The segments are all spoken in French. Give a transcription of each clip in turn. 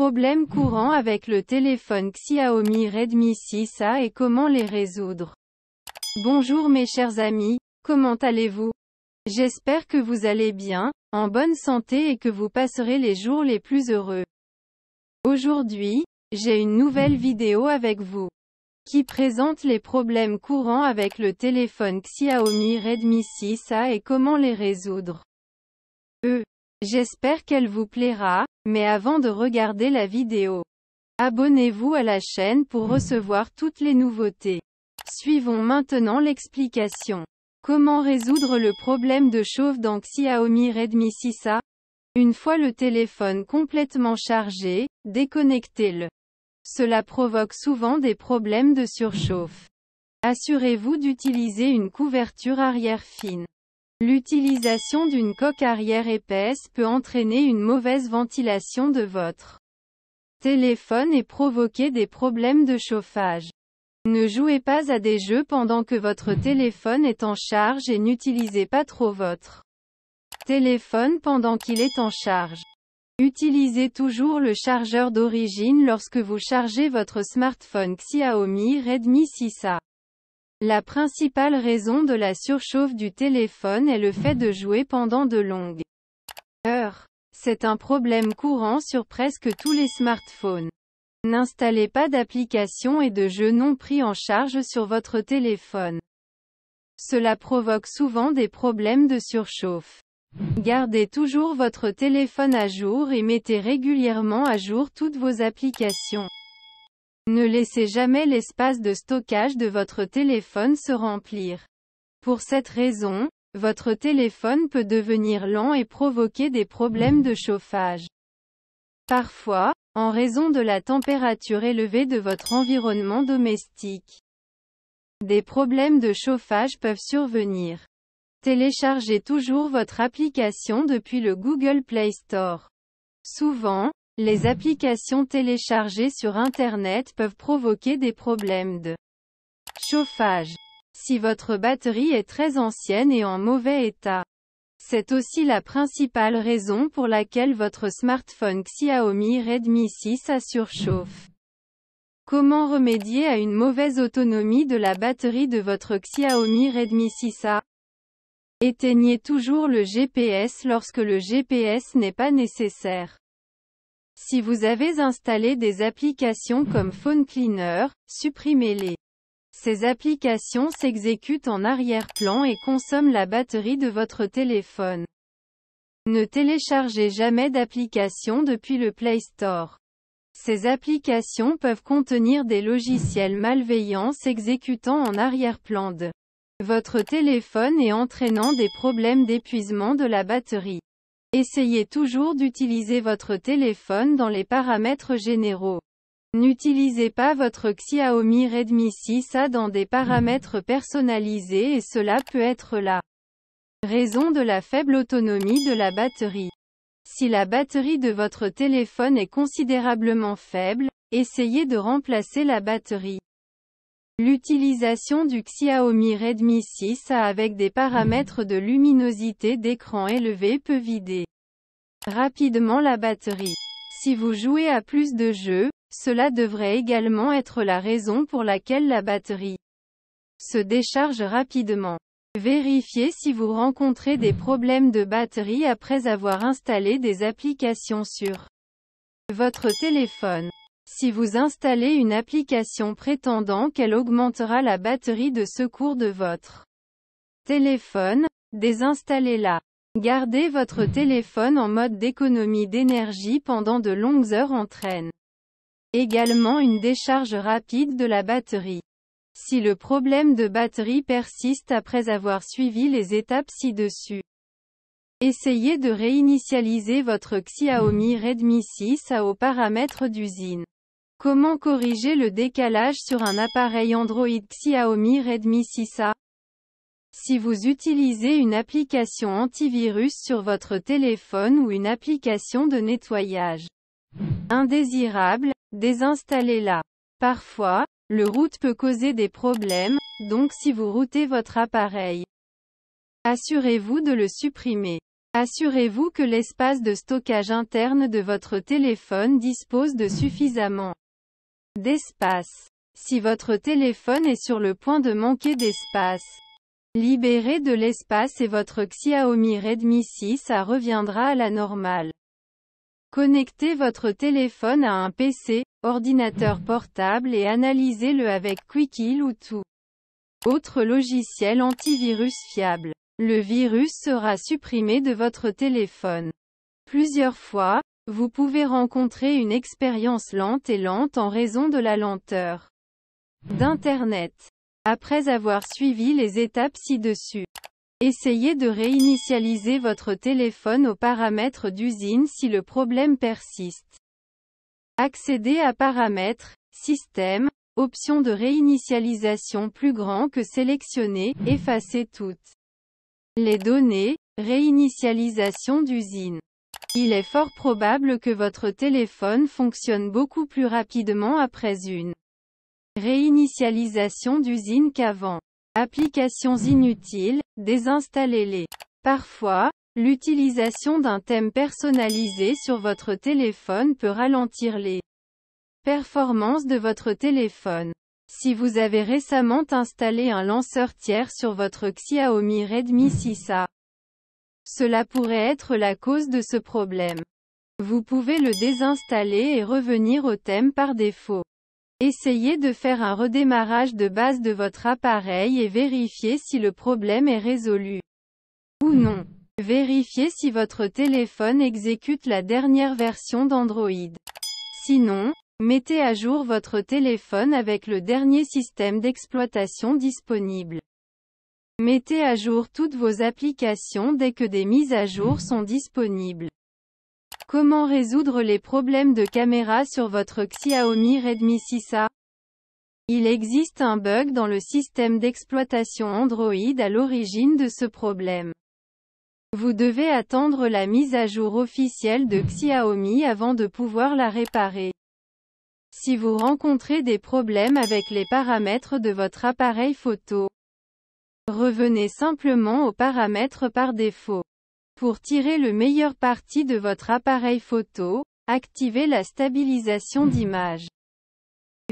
Problèmes courants avec le téléphone Xiaomi Redmi 6A et comment les résoudre. Bonjour mes chers amis, comment allez-vous J'espère que vous allez bien, en bonne santé et que vous passerez les jours les plus heureux. Aujourd'hui, j'ai une nouvelle vidéo avec vous qui présente les problèmes courants avec le téléphone Xiaomi Redmi 6A et comment les résoudre. E. J'espère qu'elle vous plaira, mais avant de regarder la vidéo, abonnez-vous à la chaîne pour recevoir toutes les nouveautés. Suivons maintenant l'explication. Comment résoudre le problème de chauffe dans Xiaomi Redmi 6A Une fois le téléphone complètement chargé, déconnectez-le. Cela provoque souvent des problèmes de surchauffe. Assurez-vous d'utiliser une couverture arrière fine. L'utilisation d'une coque arrière épaisse peut entraîner une mauvaise ventilation de votre téléphone et provoquer des problèmes de chauffage. Ne jouez pas à des jeux pendant que votre téléphone est en charge et n'utilisez pas trop votre téléphone pendant qu'il est en charge. Utilisez toujours le chargeur d'origine lorsque vous chargez votre smartphone Xiaomi Redmi 6A. La principale raison de la surchauffe du téléphone est le fait de jouer pendant de longues heures. C'est un problème courant sur presque tous les smartphones. N'installez pas d'applications et de jeux non pris en charge sur votre téléphone. Cela provoque souvent des problèmes de surchauffe. Gardez toujours votre téléphone à jour et mettez régulièrement à jour toutes vos applications. Ne laissez jamais l'espace de stockage de votre téléphone se remplir. Pour cette raison, votre téléphone peut devenir lent et provoquer des problèmes de chauffage. Parfois, en raison de la température élevée de votre environnement domestique, des problèmes de chauffage peuvent survenir. Téléchargez toujours votre application depuis le Google Play Store. Souvent, les applications téléchargées sur Internet peuvent provoquer des problèmes de chauffage. Si votre batterie est très ancienne et en mauvais état, c'est aussi la principale raison pour laquelle votre smartphone Xiaomi Redmi 6 a surchauffe. Comment remédier à une mauvaise autonomie de la batterie de votre Xiaomi Redmi 6A Éteignez toujours le GPS lorsque le GPS n'est pas nécessaire. Si vous avez installé des applications comme Phone Cleaner, supprimez-les. Ces applications s'exécutent en arrière-plan et consomment la batterie de votre téléphone. Ne téléchargez jamais d'applications depuis le Play Store. Ces applications peuvent contenir des logiciels malveillants s'exécutant en arrière-plan de votre téléphone et entraînant des problèmes d'épuisement de la batterie. Essayez toujours d'utiliser votre téléphone dans les paramètres généraux. N'utilisez pas votre Xiaomi Redmi 6A dans des paramètres personnalisés et cela peut être la raison de la faible autonomie de la batterie. Si la batterie de votre téléphone est considérablement faible, essayez de remplacer la batterie. L'utilisation du Xiaomi Redmi 6A avec des paramètres de luminosité d'écran élevé peut vider rapidement la batterie. Si vous jouez à plus de jeux, cela devrait également être la raison pour laquelle la batterie se décharge rapidement. Vérifiez si vous rencontrez des problèmes de batterie après avoir installé des applications sur votre téléphone. Si vous installez une application prétendant qu'elle augmentera la batterie de secours de votre téléphone, désinstallez-la. Gardez votre téléphone en mode d'économie d'énergie pendant de longues heures en entraîne également une décharge rapide de la batterie. Si le problème de batterie persiste après avoir suivi les étapes ci-dessus, essayez de réinitialiser votre Xiaomi Redmi 6 à aux paramètres d'usine. Comment corriger le décalage sur un appareil Android Xiaomi Redmi 6A Si vous utilisez une application antivirus sur votre téléphone ou une application de nettoyage indésirable, désinstallez-la. Parfois, le route peut causer des problèmes, donc si vous routez votre appareil, assurez-vous de le supprimer. Assurez-vous que l'espace de stockage interne de votre téléphone dispose de suffisamment d'espace. Si votre téléphone est sur le point de manquer d'espace, libérez de l'espace et votre Xiaomi Redmi 6 reviendra à la normale. Connectez votre téléphone à un PC, ordinateur portable et analysez-le avec Quickie ou tout autre logiciel antivirus fiable. Le virus sera supprimé de votre téléphone. Plusieurs fois, vous pouvez rencontrer une expérience lente et lente en raison de la lenteur d'Internet. Après avoir suivi les étapes ci-dessus, essayez de réinitialiser votre téléphone aux paramètres d'usine si le problème persiste. Accédez à Paramètres, Système, Options de réinitialisation plus grand que sélectionner, Effacer toutes les données, réinitialisation d'usine. Il est fort probable que votre téléphone fonctionne beaucoup plus rapidement après une réinitialisation d'usine qu'avant. Applications inutiles, désinstallez-les. Parfois, l'utilisation d'un thème personnalisé sur votre téléphone peut ralentir les performances de votre téléphone. Si vous avez récemment installé un lanceur tiers sur votre Xiaomi Redmi 6A, cela pourrait être la cause de ce problème. Vous pouvez le désinstaller et revenir au thème par défaut. Essayez de faire un redémarrage de base de votre appareil et vérifiez si le problème est résolu. Ou non. Vérifiez si votre téléphone exécute la dernière version d'Android. Sinon, mettez à jour votre téléphone avec le dernier système d'exploitation disponible. Mettez à jour toutes vos applications dès que des mises à jour sont disponibles. Comment résoudre les problèmes de caméra sur votre Xiaomi Redmi 6A Il existe un bug dans le système d'exploitation Android à l'origine de ce problème. Vous devez attendre la mise à jour officielle de Xiaomi avant de pouvoir la réparer. Si vous rencontrez des problèmes avec les paramètres de votre appareil photo, Revenez simplement aux paramètres par défaut. Pour tirer le meilleur parti de votre appareil photo, activez la stabilisation d'image.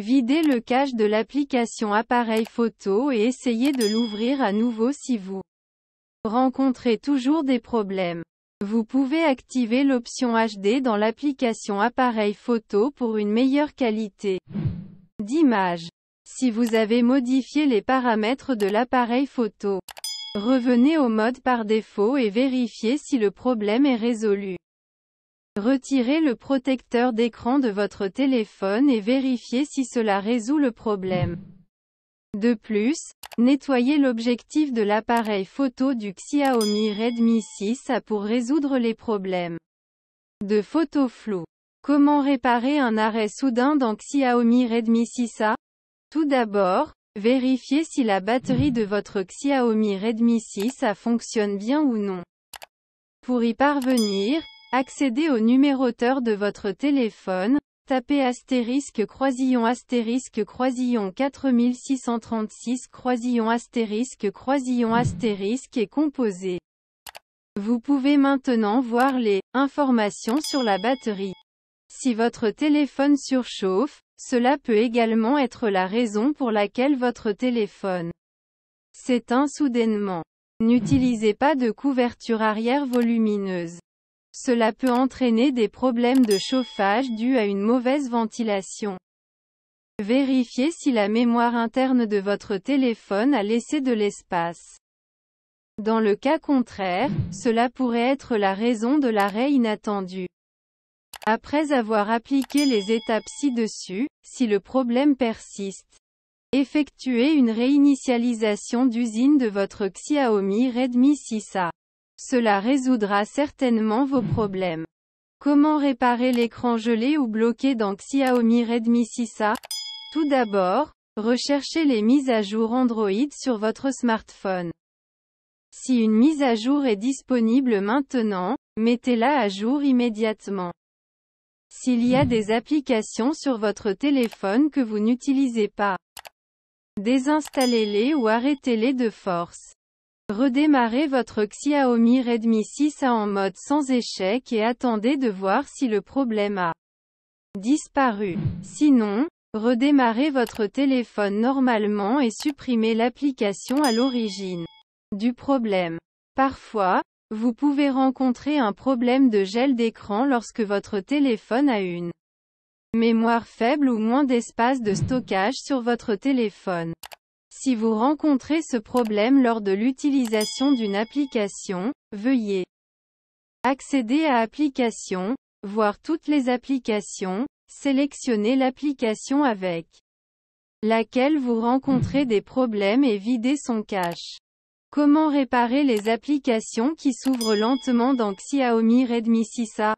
Videz le cache de l'application appareil photo et essayez de l'ouvrir à nouveau si vous rencontrez toujours des problèmes. Vous pouvez activer l'option HD dans l'application appareil photo pour une meilleure qualité d'image. Si vous avez modifié les paramètres de l'appareil photo, revenez au mode par défaut et vérifiez si le problème est résolu. Retirez le protecteur d'écran de votre téléphone et vérifiez si cela résout le problème. De plus, nettoyez l'objectif de l'appareil photo du Xiaomi Redmi 6A pour résoudre les problèmes de photo flou. Comment réparer un arrêt soudain dans Xiaomi Redmi 6A tout d'abord, vérifiez si la batterie de votre Xiaomi Redmi 6 A fonctionne bien ou non. Pour y parvenir, accédez au numéroteur de votre téléphone, tapez astérisque croisillon astérisque croisillon 4636 croisillon astérisque croisillon astérisque et composez. Vous pouvez maintenant voir les informations sur la batterie. Si votre téléphone surchauffe, cela peut également être la raison pour laquelle votre téléphone s'éteint soudainement. N'utilisez pas de couverture arrière volumineuse. Cela peut entraîner des problèmes de chauffage dus à une mauvaise ventilation. Vérifiez si la mémoire interne de votre téléphone a laissé de l'espace. Dans le cas contraire, cela pourrait être la raison de l'arrêt inattendu. Après avoir appliqué les étapes ci-dessus, si le problème persiste, effectuez une réinitialisation d'usine de votre Xiaomi Redmi 6A. Cela résoudra certainement vos problèmes. Comment réparer l'écran gelé ou bloqué dans Xiaomi Redmi 6A Tout d'abord, recherchez les mises à jour Android sur votre smartphone. Si une mise à jour est disponible maintenant, mettez-la à jour immédiatement. S'il y a des applications sur votre téléphone que vous n'utilisez pas, désinstallez-les ou arrêtez-les de force. Redémarrez votre Xiaomi Redmi 6A en mode sans échec et attendez de voir si le problème a disparu. Sinon, redémarrez votre téléphone normalement et supprimez l'application à l'origine du problème. Parfois, vous pouvez rencontrer un problème de gel d'écran lorsque votre téléphone a une mémoire faible ou moins d'espace de stockage sur votre téléphone. Si vous rencontrez ce problème lors de l'utilisation d'une application, veuillez accéder à Applications, voir toutes les applications, sélectionner l'application avec laquelle vous rencontrez des problèmes et vider son cache. Comment réparer les applications qui s'ouvrent lentement dans Xiaomi Redmi 6A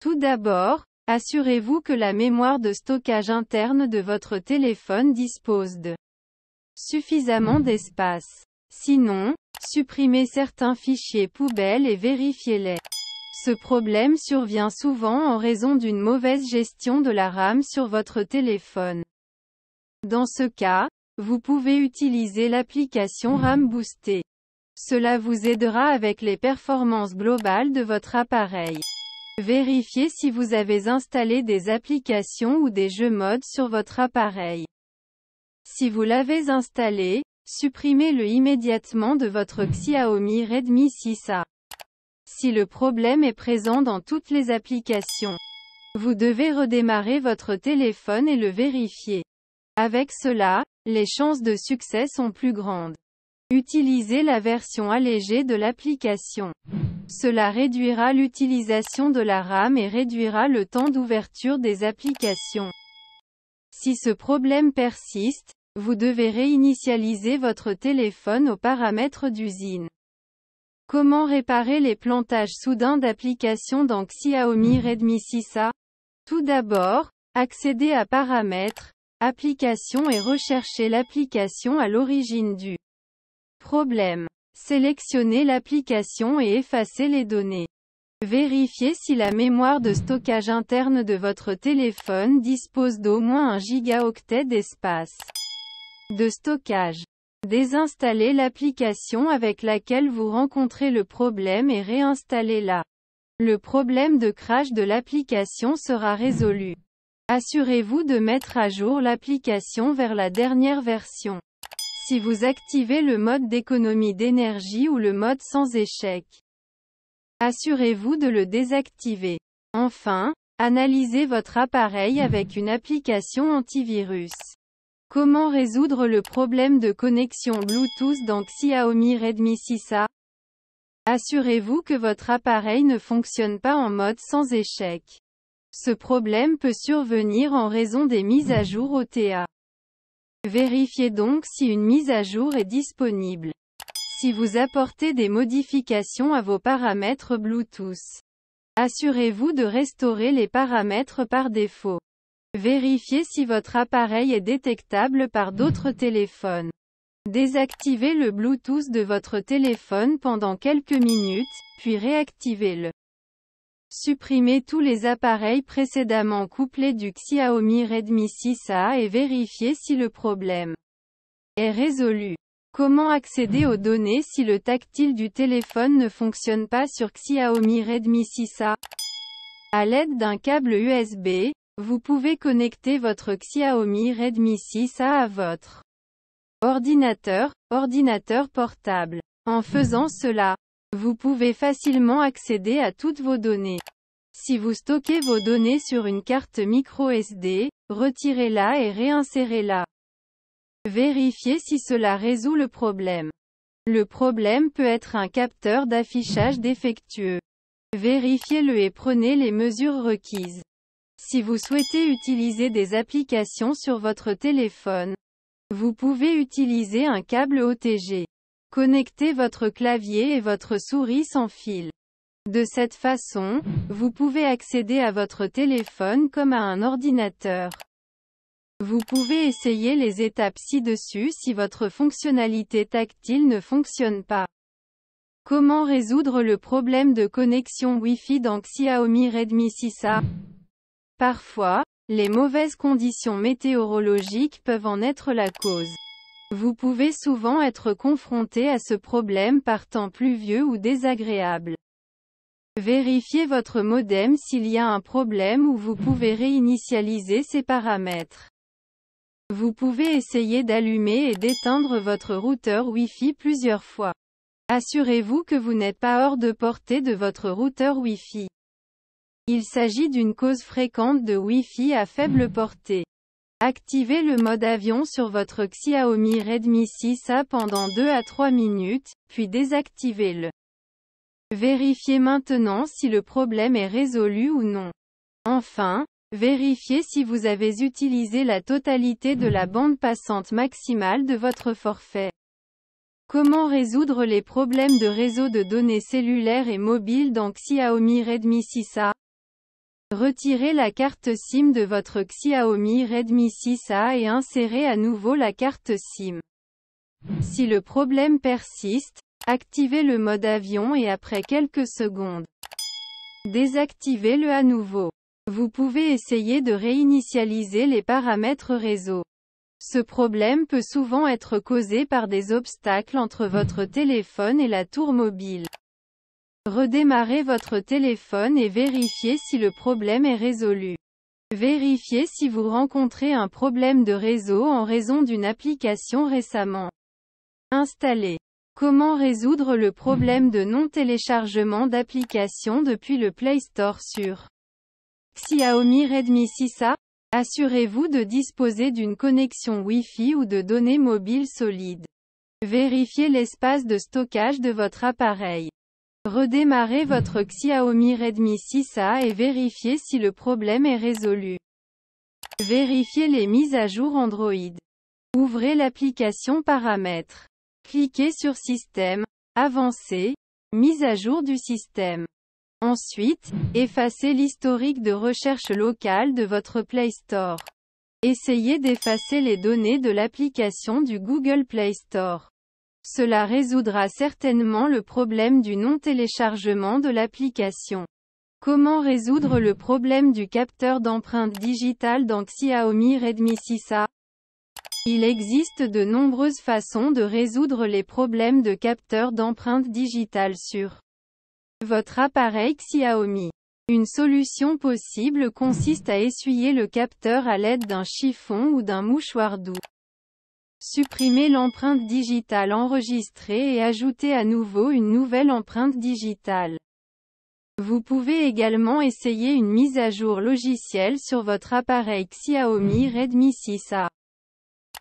Tout d'abord, assurez-vous que la mémoire de stockage interne de votre téléphone dispose de suffisamment d'espace. Sinon, supprimez certains fichiers poubelles et vérifiez-les. Ce problème survient souvent en raison d'une mauvaise gestion de la RAM sur votre téléphone. Dans ce cas, vous pouvez utiliser l'application RAM Boosté. Cela vous aidera avec les performances globales de votre appareil. Vérifiez si vous avez installé des applications ou des jeux modes sur votre appareil. Si vous l'avez installé, supprimez-le immédiatement de votre Xiaomi Redmi 6A. Si le problème est présent dans toutes les applications, vous devez redémarrer votre téléphone et le vérifier. Avec cela, les chances de succès sont plus grandes. Utilisez la version allégée de l'application. Cela réduira l'utilisation de la RAM et réduira le temps d'ouverture des applications. Si ce problème persiste, vous devez réinitialiser votre téléphone aux paramètres d'usine. Comment réparer les plantages soudains d'applications dans Xiaomi Redmi 6A Tout d'abord, accédez à Paramètres, Application et recherchez l'application à l'origine du problème. Sélectionnez l'application et effacez les données. Vérifiez si la mémoire de stockage interne de votre téléphone dispose d'au moins un gigaoctet d'espace de stockage. Désinstallez l'application avec laquelle vous rencontrez le problème et réinstallez-la. Le problème de crash de l'application sera résolu. Assurez-vous de mettre à jour l'application vers la dernière version. Si vous activez le mode d'économie d'énergie ou le mode sans échec, assurez-vous de le désactiver. Enfin, analysez votre appareil avec une application antivirus. Comment résoudre le problème de connexion Bluetooth dans Xiaomi Redmi 6A Assurez-vous que votre appareil ne fonctionne pas en mode sans échec. Ce problème peut survenir en raison des mises à jour OTA. Vérifiez donc si une mise à jour est disponible. Si vous apportez des modifications à vos paramètres Bluetooth, assurez-vous de restaurer les paramètres par défaut. Vérifiez si votre appareil est détectable par d'autres téléphones. Désactivez le Bluetooth de votre téléphone pendant quelques minutes, puis réactivez-le. Supprimez tous les appareils précédemment couplés du Xiaomi Redmi 6A et vérifiez si le problème est résolu. Comment accéder aux données si le tactile du téléphone ne fonctionne pas sur Xiaomi Redmi 6A À l'aide d'un câble USB, vous pouvez connecter votre Xiaomi Redmi 6A à votre ordinateur, ordinateur portable. En faisant cela, vous pouvez facilement accéder à toutes vos données. Si vous stockez vos données sur une carte micro SD, retirez-la et réinsérez-la. Vérifiez si cela résout le problème. Le problème peut être un capteur d'affichage défectueux. Vérifiez-le et prenez les mesures requises. Si vous souhaitez utiliser des applications sur votre téléphone, vous pouvez utiliser un câble OTG. Connectez votre clavier et votre souris sans fil. De cette façon, vous pouvez accéder à votre téléphone comme à un ordinateur. Vous pouvez essayer les étapes ci-dessus si votre fonctionnalité tactile ne fonctionne pas. Comment résoudre le problème de connexion Wi-Fi dans Xiaomi Redmi 6A Parfois, les mauvaises conditions météorologiques peuvent en être la cause. Vous pouvez souvent être confronté à ce problème par temps pluvieux ou désagréable. Vérifiez votre modem s'il y a un problème ou vous pouvez réinitialiser ses paramètres. Vous pouvez essayer d'allumer et d'éteindre votre routeur Wi-Fi plusieurs fois. Assurez-vous que vous n'êtes pas hors de portée de votre routeur Wi-Fi. Il s'agit d'une cause fréquente de Wi-Fi à faible portée. Activez le mode avion sur votre Xiaomi Redmi 6A pendant 2 à 3 minutes, puis désactivez-le. Vérifiez maintenant si le problème est résolu ou non. Enfin, vérifiez si vous avez utilisé la totalité de la bande passante maximale de votre forfait. Comment résoudre les problèmes de réseau de données cellulaires et mobiles dans Xiaomi Redmi 6A Retirez la carte SIM de votre Xiaomi Redmi 6A et insérez à nouveau la carte SIM. Si le problème persiste, activez le mode avion et après quelques secondes, désactivez-le à nouveau. Vous pouvez essayer de réinitialiser les paramètres réseau. Ce problème peut souvent être causé par des obstacles entre votre téléphone et la tour mobile. Redémarrez votre téléphone et vérifiez si le problème est résolu. Vérifiez si vous rencontrez un problème de réseau en raison d'une application récemment installée. Comment résoudre le problème de non-téléchargement d'applications depuis le Play Store sur Xiaomi Redmi 6A Assurez-vous de disposer d'une connexion Wi-Fi ou de données mobiles solides. Vérifiez l'espace de stockage de votre appareil. Redémarrez votre Xiaomi Redmi 6A et vérifiez si le problème est résolu. Vérifiez les mises à jour Android. Ouvrez l'application Paramètres. Cliquez sur Système, Avancé, Mise à jour du système. Ensuite, effacez l'historique de recherche locale de votre Play Store. Essayez d'effacer les données de l'application du Google Play Store. Cela résoudra certainement le problème du non-téléchargement de l'application. Comment résoudre le problème du capteur d'empreinte digitale dans Xiaomi Redmi 6A Il existe de nombreuses façons de résoudre les problèmes de capteur d'empreinte digitale sur votre appareil Xiaomi. Une solution possible consiste à essuyer le capteur à l'aide d'un chiffon ou d'un mouchoir doux. Supprimer l'empreinte digitale enregistrée et ajouter à nouveau une nouvelle empreinte digitale. Vous pouvez également essayer une mise à jour logicielle sur votre appareil Xiaomi Redmi 6A.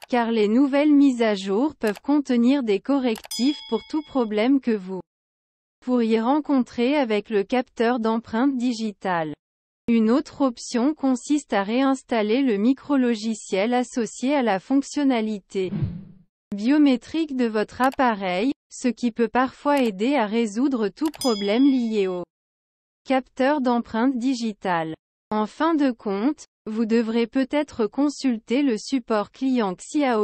Car les nouvelles mises à jour peuvent contenir des correctifs pour tout problème que vous pourriez rencontrer avec le capteur d'empreinte digitale. Une autre option consiste à réinstaller le micro-logiciel associé à la fonctionnalité biométrique de votre appareil, ce qui peut parfois aider à résoudre tout problème lié au capteur d'empreintes digitales. En fin de compte, vous devrez peut-être consulter le support client Xiao